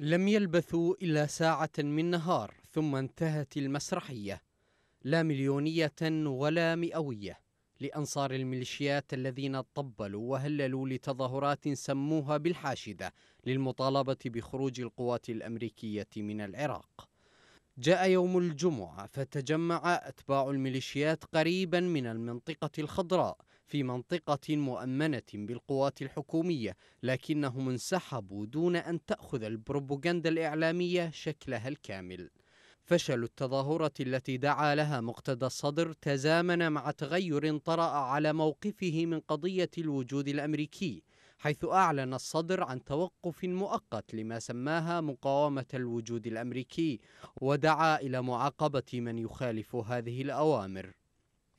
لم يلبثوا إلا ساعة من نهار ثم انتهت المسرحية لا مليونية ولا مئوية لأنصار الميليشيات الذين طبلوا وهللوا لتظاهرات سموها بالحاشدة للمطالبة بخروج القوات الأمريكية من العراق جاء يوم الجمعة فتجمع أتباع الميليشيات قريبا من المنطقة الخضراء في منطقة مؤمنة بالقوات الحكومية لكنهم انسحبوا دون أن تأخذ البروباغندا الإعلامية شكلها الكامل فشل التظاهرة التي دعا لها مقتدى الصدر تزامن مع تغير طرأ على موقفه من قضية الوجود الأمريكي حيث أعلن الصدر عن توقف مؤقت لما سماها مقاومة الوجود الأمريكي ودعا إلى معاقبة من يخالف هذه الأوامر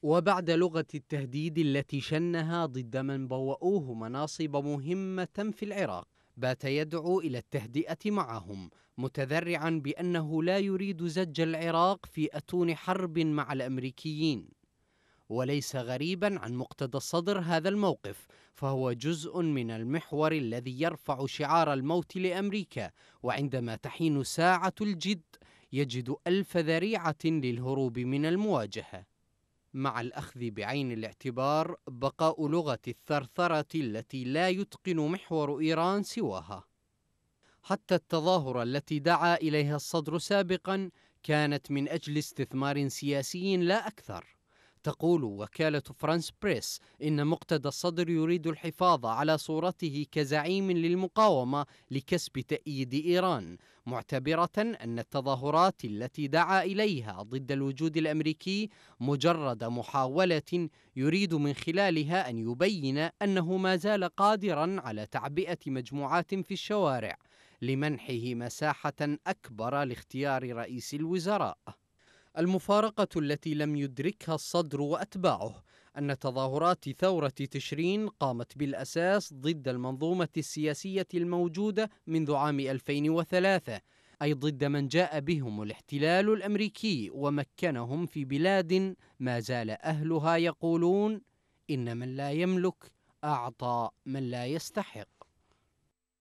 وبعد لغة التهديد التي شنها ضد من بوؤوه مناصب مهمة في العراق بات يدعو إلى التهدئة معهم متذرعا بأنه لا يريد زج العراق في أتون حرب مع الأمريكيين وليس غريبا عن مقتضى صدر هذا الموقف فهو جزء من المحور الذي يرفع شعار الموت لامريكا وعندما تحين ساعه الجد يجد الف ذريعه للهروب من المواجهه مع الأخذ بعين الاعتبار بقاء لغة الثرثرة التي لا يتقن محور إيران سواها. حتى التظاهرة التي دعا إليها الصدر سابقا كانت من أجل استثمار سياسي لا أكثر. تقول وكالة فرانس بريس إن مقتدى الصدر يريد الحفاظ على صورته كزعيم للمقاومة لكسب تأييد إيران معتبرة أن التظاهرات التي دعا إليها ضد الوجود الأمريكي مجرد محاولة يريد من خلالها أن يبين أنه ما زال قادرا على تعبئة مجموعات في الشوارع لمنحه مساحة أكبر لاختيار رئيس الوزراء المفارقة التي لم يدركها الصدر وأتباعه أن تظاهرات ثورة تشرين قامت بالأساس ضد المنظومة السياسية الموجودة منذ عام 2003 أي ضد من جاء بهم الاحتلال الأمريكي ومكنهم في بلاد ما زال أهلها يقولون إن من لا يملك أعطى من لا يستحق